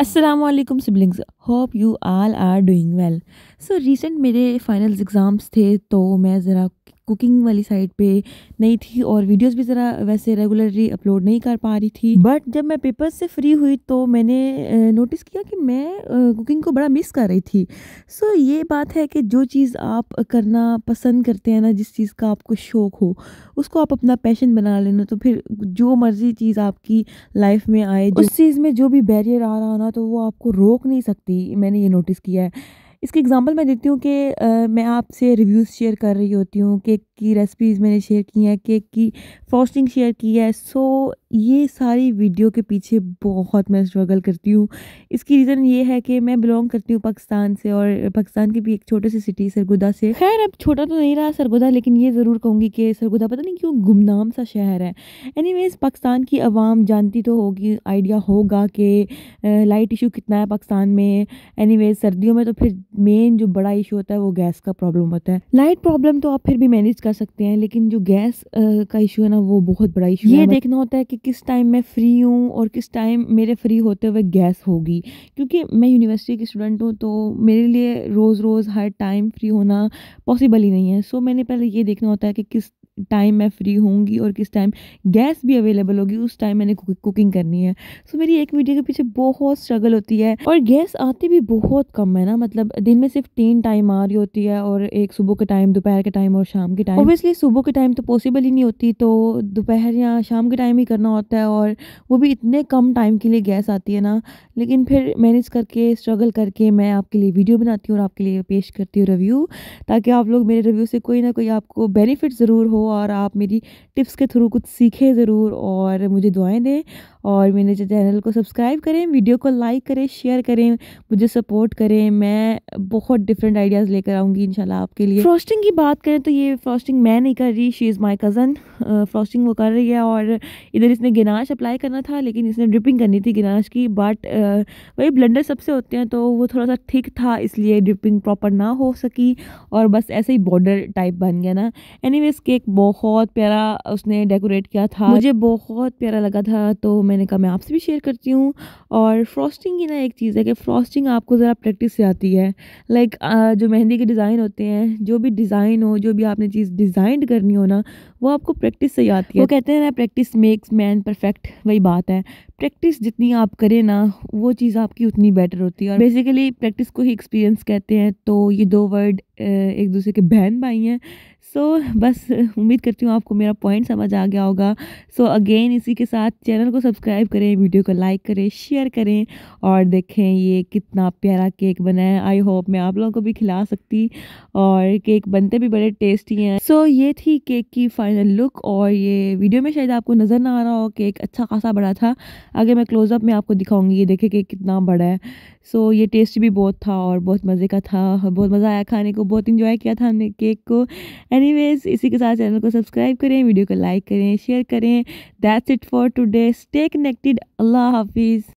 Aslam siblings hope you all are doing well so recent मेरे finals exams थे तो मैं ज़रा कुकिंग वाली साइड पे नहीं थी और वीडियोस भी ज़रा वैसे रेगुलरली अपलोड नहीं कर पा रही थी बट जब मैं पेपर से फ्री हुई तो मैंने नोटिस किया कि मैं कुकिंग को बड़ा मिस कर रही थी सो so, ये बात है कि जो चीज़ आप करना पसंद करते हैं ना जिस चीज़ का आपको शौक़ हो उसको आप अपना पैशन बना लेना तो फिर जो मर्ज़ी चीज़ आपकी लाइफ में आए उस चीज़ में जो भी बैरियर आ रहा ना तो वो आपको रोक नहीं सकती मैंने ये नोटिस किया है इसकी एग्जांपल मैं देती हूँ कि मैं आपसे रिव्यूज़ शेयर कर रही होती हूँ केक की रेसिपीज़ मैंने शेयर की हैं केक की फ्रॉस्टिंग शेयर की है सो ये सारी वीडियो के पीछे बहुत मैं स्ट्रगल करती हूँ इसकी रीज़न ये है कि मैं बिलोंग करती हूँ पाकिस्तान से और पाकिस्तान की भी एक छोटे सी सिटी सरगुदा से खैर अब छोटा तो नहीं रहा सरगुदा लेकिन ये ज़रूर कहूँगी कि सरगुदा पता नहीं क्यों गुमनाम सा शहर है एनी पाकिस्तान की आवाम जानती तो होगी आइडिया होगा कि लाइट इशू कितना है पाकिस्तान में एनी सर्दियों में तो फिर मेन जो बड़ा इशू होता है वो गैस का प्रॉब्लम होता है लाइट प्रॉब्लम तो आप फिर भी मैनेज कर सकते हैं लेकिन जो गैस का इशू है ना वो बहुत बड़ा इशू ये देखना होता है कि किस टाइम मैं फ्री हूँ और किस टाइम मेरे फ्री होते हुए गैस होगी क्योंकि मैं यूनिवर्सिटी की स्टूडेंट हूँ तो मेरे लिए रोज़ रोज़ हर टाइम फ्री होना पॉसिबल ही नहीं है सो मैंने पहले ये देखना होता है कि किस टाइम मैं फ्री होंगी और किस टाइम गैस भी अवेलेबल होगी उस टाइम मैंने कुकिंग करनी है सो so, मेरी एक वीडियो के पीछे बहुत स्ट्रगल होती है और गैस आती भी बहुत कम है ना मतलब दिन में सिर्फ तीन टाइम आ रही होती है और एक सुबह के टाइम दोपहर के टाइम और शाम के टाइम ओबियसली सुबह के टाइम तो पॉसिबल ही नहीं होती तो दोपहर या शाम के टाइम ही करना होता है और वो भी इतने कम टाइम के लिए गैस आती है ना लेकिन फिर मैनेज करके स्ट्रगल करके मैं आपके लिए वीडियो बनाती हूँ और आपके लिए पेश करती हूँ रिव्यू ताकि आप लोग मेरे रिव्यू से कोई ना कोई आपको बेनिफिट ज़रूर हो और आप मेरी टिप्स के थ्रू कुछ सीखें ज़रूर और मुझे दुआएं दें और मेरे चैनल को सब्सक्राइब करें वीडियो को लाइक करें शेयर करें मुझे सपोर्ट करें मैं बहुत डिफरेंट आइडियाज़ लेकर आऊँगी इन आपके लिए फ्रॉस्टिंग की बात करें तो ये फ्रॉस्टिंग मैं नहीं कर रही she is my cousin frosting वो कर रही है और इधर इसने गिनाश अप्लाई करना था लेकिन इसने ड्रिपिंग करनी थी गिनाश की बट वही ब्लेंडर सबसे होते हैं तो वो थोड़ा सा ठीक था इसलिए ड्रिपिंग प्रॉपर ना हो सकी और बस ऐसे ही बॉर्डर टाइप बन गया ना एनी केक बहुत प्यारा उसने डेकोरेट किया था मुझे बहुत प्यारा लगा था तो मैंने कहा मैं आपसे भी शेयर करती हूँ और फ्रॉस्टिंग की ना एक चीज़ है कि फ्रॉस्टिंग आपको ज़रा प्रैक्टिस से आती है लाइक जो मेहंदी के डिज़ाइन होते हैं जो भी डिज़ाइन हो जो भी आपने चीज़ डिज़ाइन करनी हो ना वो आपको प्रैक्टिस से ही आती है वो कहते हैं ना प्रैक्टिस मेक्स मैन परफेक्ट वही बात है प्रैक्टिस जितनी आप करें ना वो चीज़ आपकी उतनी बेटर होती है और बेसिकली प्रैक्टिस को ही एक्सपीरियंस कहते हैं तो ये दो वर्ड एक दूसरे के बहन भाई हैं सो so, बस उम्मीद करती हूँ आपको मेरा पॉइंट समझ आ गया होगा सो so, अगेन इसी के साथ चैनल को सब्सक्राइब करें वीडियो को लाइक करें शेयर करें और देखें ये कितना प्यारा केक बना है आई होप मैं आप लोगों को भी खिला सकती और केक बनते भी बड़े टेस्टी हैं सो so, ये थी केक की फ़ाइनल लुक और ये वीडियो में शायद आपको नज़र ना आ रहा हो केक अच्छा खासा बड़ा था आगे मैं क्लोज़अप में आपको दिखाऊँगी ये देखें केक कितना बड़ा है सो so, ये टेस्ट भी बहुत था और बहुत मज़े का था बहुत मज़ा आया खाने को बहुत इन्जॉय किया था हमने केक को एनीवेज इसी के साथ चैनल को सब्सक्राइब करें वीडियो को लाइक करें शेयर करें that's it for today stay connected अल्लाह हाफिज़